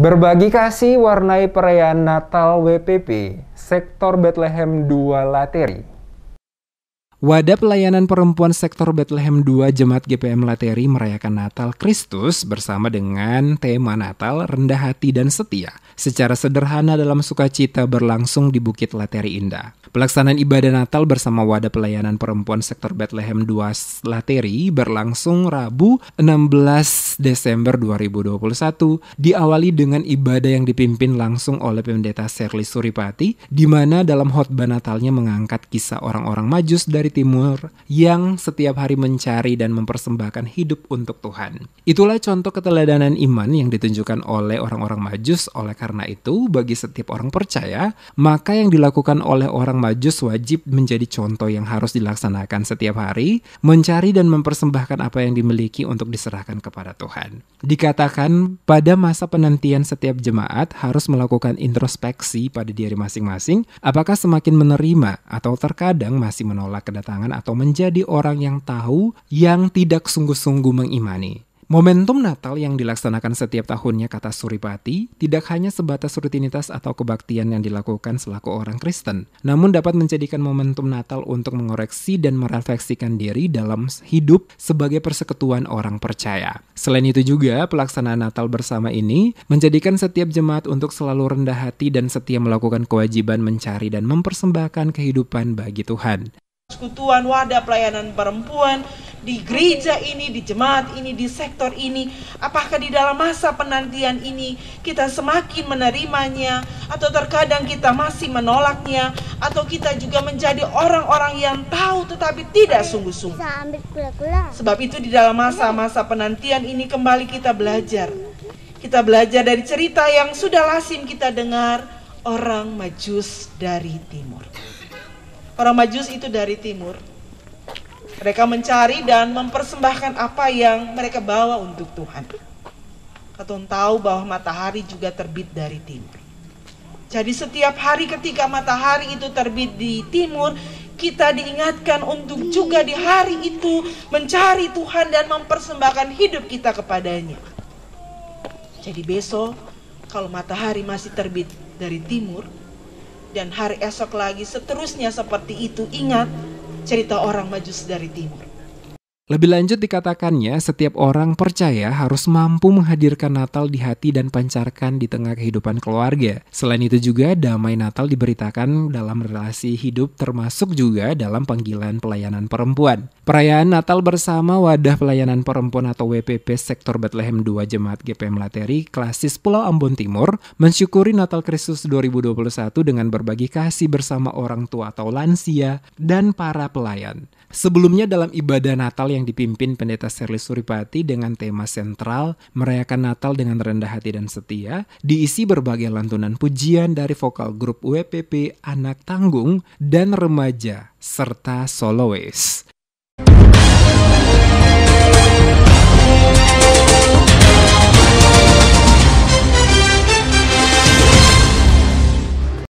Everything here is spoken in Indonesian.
Berbagi kasih warnai perayaan Natal WPP, Sektor Bethlehem 2 Lateri. Wadah pelayanan perempuan sektor Bethlehem 2 Jemaat GPM Lateri merayakan Natal Kristus bersama dengan tema Natal Rendah Hati dan Setia secara sederhana dalam sukacita berlangsung di Bukit Lateri Indah. Pelaksanaan ibadah Natal bersama Wadah Pelayanan Perempuan Sektor Bethlehem 2 Lateri berlangsung Rabu 16 Desember 2021 diawali dengan ibadah yang dipimpin langsung oleh Pendeta Serli Suripati di mana dalam khotbah Natalnya mengangkat kisah orang-orang majus dari di timur yang setiap hari mencari dan mempersembahkan hidup untuk Tuhan. Itulah contoh keteladanan iman yang ditunjukkan oleh orang-orang Majus. Oleh karena itu, bagi setiap orang percaya, maka yang dilakukan oleh orang Majus wajib menjadi contoh yang harus dilaksanakan setiap hari, mencari dan mempersembahkan apa yang dimiliki untuk diserahkan kepada Tuhan. Dikatakan pada masa penantian setiap jemaat harus melakukan introspeksi pada diri masing-masing, apakah semakin menerima atau terkadang masih menolak kedatangan tanda tangan atau menjadi orang yang tahu yang tidak sungguh-sungguh mengimani. Momentum Natal yang dilaksanakan setiap tahunnya kata Suripati tidak hanya sebatas rutinitas atau kebaktian yang dilakukan selaku orang Kristen, namun dapat menjadikan momentum Natal untuk mengoreksi dan merefleksikan diri dalam hidup sebagai persekutuan orang percaya. Selain itu juga, pelaksanaan Natal bersama ini menjadikan setiap jemaat untuk selalu rendah hati dan setia melakukan kewajiban mencari dan mempersembahkan kehidupan bagi Tuhan persekutuan, wadah pelayanan perempuan, di gereja ini, di jemaat ini, di sektor ini, apakah di dalam masa penantian ini kita semakin menerimanya, atau terkadang kita masih menolaknya, atau kita juga menjadi orang-orang yang tahu tetapi tidak sungguh-sungguh. Sebab itu di dalam masa-masa penantian ini kembali kita belajar. Kita belajar dari cerita yang sudah lazim kita dengar, orang majus dari timur. Orang Majus itu dari timur. Mereka mencari dan mempersembahkan apa yang mereka bawa untuk Tuhan. Katon tahu bahwa matahari juga terbit dari timur. Jadi setiap hari ketika matahari itu terbit di timur, kita diingatkan untuk juga di hari itu mencari Tuhan dan mempersembahkan hidup kita kepadanya. Jadi besok kalau matahari masih terbit dari timur, dan hari esok lagi seterusnya seperti itu. Ingat cerita orang Majus dari timur. Lebih lanjut dikatakannya, setiap orang percaya harus mampu menghadirkan Natal di hati dan pancarkan di tengah kehidupan keluarga. Selain itu juga, damai Natal diberitakan dalam relasi hidup termasuk juga dalam panggilan pelayanan perempuan. Perayaan Natal bersama Wadah Pelayanan Perempuan atau WPP Sektor Bethlehem 2 Jemaat GPM Lateri Klasis Pulau Ambon Timur mensyukuri Natal Kristus 2021 dengan berbagi kasih bersama orang tua atau lansia dan para pelayan. Sebelumnya dalam ibadah Natal yang yang dipimpin Pendeta Serli Suripati dengan tema sentral merayakan Natal dengan rendah hati dan setia, diisi berbagai lantunan pujian dari vokal grup WPP Anak Tanggung dan Remaja serta solois.